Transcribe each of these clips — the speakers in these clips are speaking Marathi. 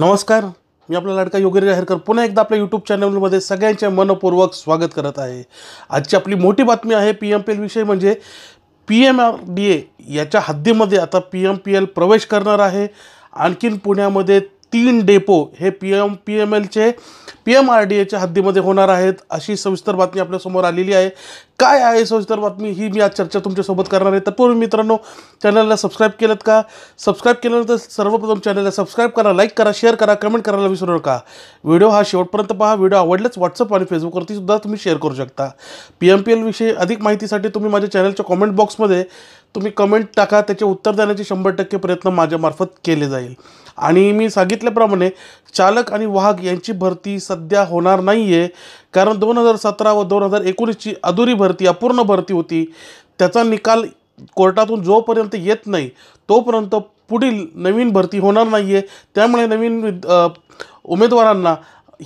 नमस्कार मी आपला लाडका योगिरी जाहीरकर पुन्हा एकदा आपल्या यूट्यूब चॅनलमध्ये सगळ्यांचे मनपूर्वक स्वागत करत आहे आजची आपली मोठी बातमी आहे पी एम पी एलविषयी म्हणजे P M R D A याच्या हद्दीमध्ये आता पी एम पी एल प्रवेश करणार आहे आणखीन पुण्यामध्ये तीन डेपो हे पी एम पी एम एलचे पी एम आर डी एच्या हद्दीमध्ये होणार आहेत अशी सविस्तर बातमी आपल्यासमोर आलेली आहे काय आहे सविस्तर बातमी ही मी आज चर्चा तुमच्यासोबत करणार आहे तत्पूर्वी मित्रांनो चॅनलला सबस्क्राईब केलं का सबस्क्राईब केल्यानंतर सर्वप्रथम चॅनलला सबस्क्राईब करा लाईक करा शेअर करा कमेंट करायला विसरू नका व्हिडिओ हा शेवटपर्यंत पहा व्हिडिओ आवडलाच व्हॉट्सअप आणि फेसबुकवरती सुद्धा तुम्ही शेअर करू शकता पी एम पी एलविषयी अधिक माहितीसाठी तुम्ही माझ्या चॅनलच्या कॉमेंट बॉक्समध्ये तुम्ही कमेंट टाका त्याचे उत्तर देण्याचे शंभर टक्के प्रयत्न माझ्यामार्फत केले जाईल आणि मी सांगितल्याप्रमाणे चालक आणि वाहक यांची भरती सध्या होणार नाही आहे कारण दोन हजार सतरा व दोन हजार एकोणीसची अधुरी भरती अपूर्ण भरती होती त्याचा निकाल कोर्टातून जोपर्यंत येत नाही तोपर्यंत पुढील नवीन भरती होणार नाही आहे त्यामुळे नवीन उमेदवारांना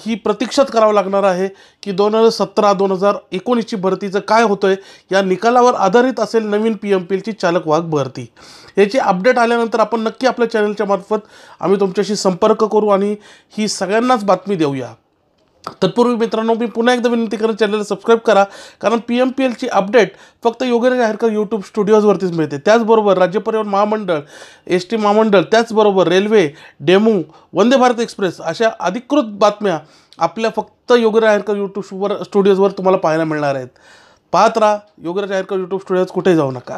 ही प्रतीक्षात करावं लागणार आहे की दोन हजार सतरा दोन हजार एकोणीसची भरतीचं काय होतं आहे या निकालावर आधारित असेल नवीन पी एम पी एलची वाघ भरती याची अपडेट आल्यानंतर आपण नक्की आपल्या चॅनलच्या मार्फत आम्ही तुमच्याशी संपर्क करू आणि ही सगळ्यांनाच बातमी देऊया तत्पूर्वी मित्रांनो मी पुन्हा एकदा विनंती करेन चॅनलला सबस्क्राईब करा कारण पी एम पी एलची अपडेट फक्त योगेराज हरकर यूट्यूब स्टुडिओजवरतीच मिळते त्याचबरोबर राज्य परिवहन महामंडळ एस टी महामंडळ त्याचबरोबर railway DEMU Vande Bharat express अशा अधिकृत बातम्या आपल्या फक्त योगेश जाहीरकर यूट्यूबवर स्टुडिओजवर तुम्हाला पाहायला मिळणार आहेत पाहत राहा योगराज हरकर यूट्यूब स्टुडिओज कुठे जाऊ नका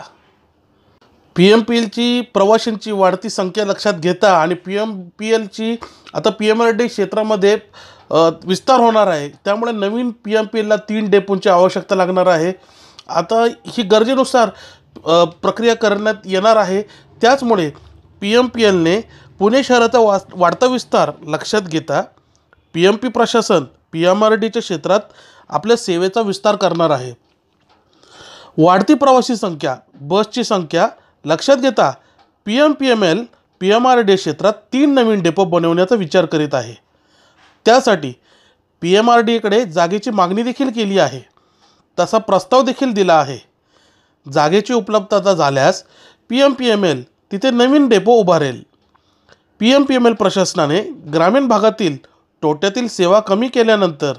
पी एम पी एलची प्रवाशांची वाढती संख्या लक्षात घेता आणि पी एम पी एलची आता पी एम आर डी क्षेत्रामध्ये विस्तार होणार आहे त्यामुळे नवीन पी एम पी एलला तीन डेपोंची आवश्यकता लागणार आहे आता ही गरजेनुसार प्रक्रिया करण्यात येणार आहे त्याचमुळे पी एम पी एलने पुणे शहराचा वा वाढता विस्तार लक्षात घेता पी एम पी प्रशासन पी एम आर डीच्या क्षेत्रात आपल्या सेवेचा विस्तार करणार आहे वाढती प्रवासी संख्या बसची संख्या लक्षात घेता P M P M L P M R D क्षेत्रात तीन नवीन डेपो बनवण्याचा विचार करीत आहे त्यासाठी पी एम आर डीकडे जागेची मागणी देखील केली आहे तसा प्रस्ताव देखील दिला आहे जागेची उपलब्धता झाल्यास P M P M L तिथे नवीन डेपो उभारेल P M P M L प्रशासनाने ग्रामीण भागातील तोट्यातील सेवा कमी केल्यानंतर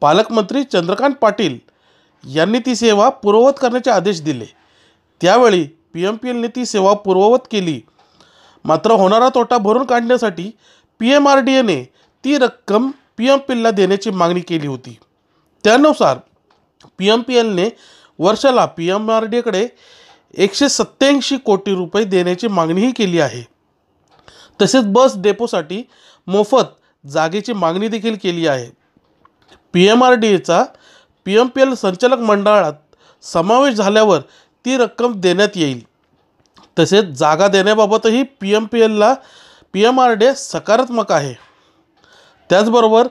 पालकमंत्री चंद्रकांत पाटील यांनी ती सेवा पूर्ववत करण्याचे आदेश दिले त्यावेळी पी एम पी एलने ती सेवा पूर्ववत केली मात्र होणारा तोटा भरून काढण्यासाठी पी एम आर डी एने ती रक्कम पी एम पी एलला देण्याची मागणी केली होती त्यानुसार पी एम पी एलने वर्षाला पी एम आर डी एकडे एकशे सत्त्याऐंशी कोटी रुपये देण्याची मागणीही केली आहे तसेच बस डेपोसाठी मोफत जागेची मागणी देखील केली आहे पी एम आर डी एचा पी एम पी एल संचालक मंडळात समावेश झाल्यावर ती रक्कम देण्यात येईल तसेच जागा देण्याबाबतही पी एम पी एलला पी एम आर डे सकारात्मक आहे त्याचबरोबर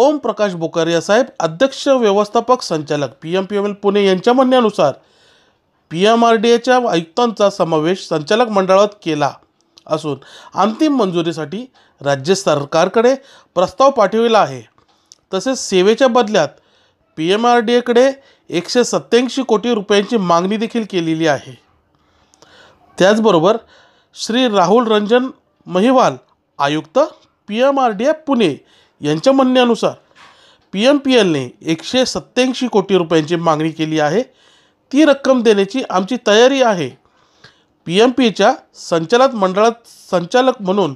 ओम प्रकाश बोकारिया साहेब अध्यक्ष व्यवस्थापक संचालक P M P M L Pune यांच्या म्हणण्यानुसार पी एम आर डी एच्या आयुक्तांचा समावेश संचालक मंडळात केला असून अंतिम मंजुरीसाठी राज्य सरकारकडे प्रस्ताव पाठविला आहे तसेच सेवेच्या बदल्यात पी एम आर डी एकडे एकशे सत्त्याऐंशी कोटी रुपयांची मागणी देखील केलेली आहे त्याचबरोबर श्री राहुल रंजन महिवाल आयुक्त P M R D F Pune यांच्या म्हणण्यानुसार पी एम पी एलने एकशे सत्त्याऐंशी कोटी रुपयांची मागणी केली आहे ती रक्कम देण्याची आमची तयारी आहे पी एम पीच्या संचालक मंडळात संचालक म्हणून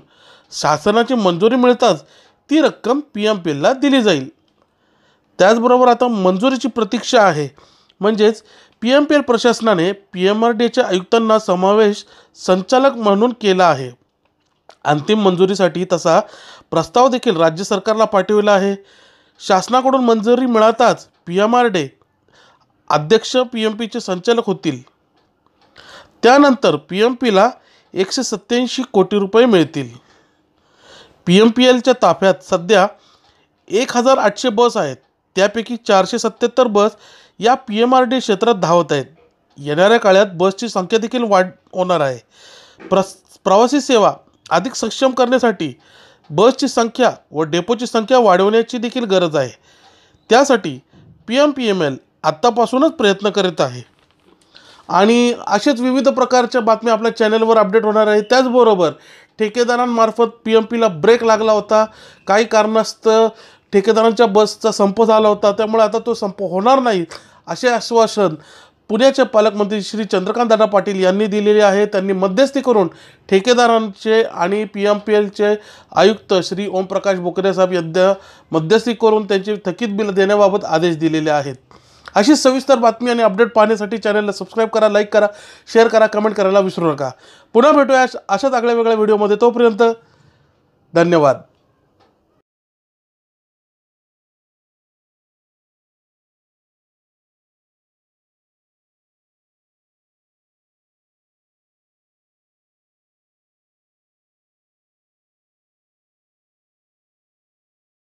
शासनाची मंजुरी मिळताच ती रक्कम पी एम पी एलला दिली जाईल त्याचबरोबर आता मंजुरीची प्रतीक्षा आहे म्हणजेच पी एम पी एल प्रशासनाने पी एम आर डीच्या आयुक्तांना समावेश संचालक म्हणून केला आहे अंतिम मंजुरीसाठी तसा प्रस्ताव देखील राज्य सरकारला पाठविला आहे शासनाकडून मंजुरी मिळताच पी एम आर डे अध्यक्ष पी एम पीचे संचालक होतील त्यानंतर पी एम पीला एकशे सत्त्याऐंशी कोटी रुपये मिळतील पी एम पी एलच्या ताफ्यात सध्या एक हजार आठशे बस आहेत त्यापैकी चारशे सत्याहत्तर बस या पी एम आर डी क्षेत्रात धावत आहेत येणाऱ्या काळात बसची संख्या देखील वाढ होणार आहे प्र प्रवासी सेवा अधिक सक्षम करण्यासाठी बसची संख्या व डेपोची संख्या वाढवण्याची देखील गरज आहे त्यासाठी P M P M L आत्तापासूनच प्रयत्न करीत आहे आणि असेच विविध प्रकारच्या बातम्या आपल्या चॅनलवर अपडेट होणार आहे त्याचबरोबर ठेकेदारांमार्फत पी एम पीला ब्रेक लागला होता काही कारणास्तव ठेकेदारांच्या बसचा संप झाला होता त्यामुळे आता तो संप होणार नाही असे आश्वासन पुण्याचे पालकमंत्री श्री चंद्रकांत दादा पाटील यांनी दिलेले आहे त्यांनी मध्यस्थी करून ठेकेदारांचे आणि पी एम पी एलचे आयुक्त श्री ओमप्रकाश बोकरे साहेब यांना मध्यस्थी करून त्यांची थकीत बिलं देण्याबाबत आदेश दिलेले आहेत अशी सविस्तर बातमी आणि अपडेट पाहण्यासाठी चॅनलला सबस्क्राईब करा लाईक करा शेअर करा कमेंट करायला विसरू नका पुन्हा भेटूया अशाच आगळ्या वेगळ्या व्हिडिओमध्ये तोपर्यंत धन्यवाद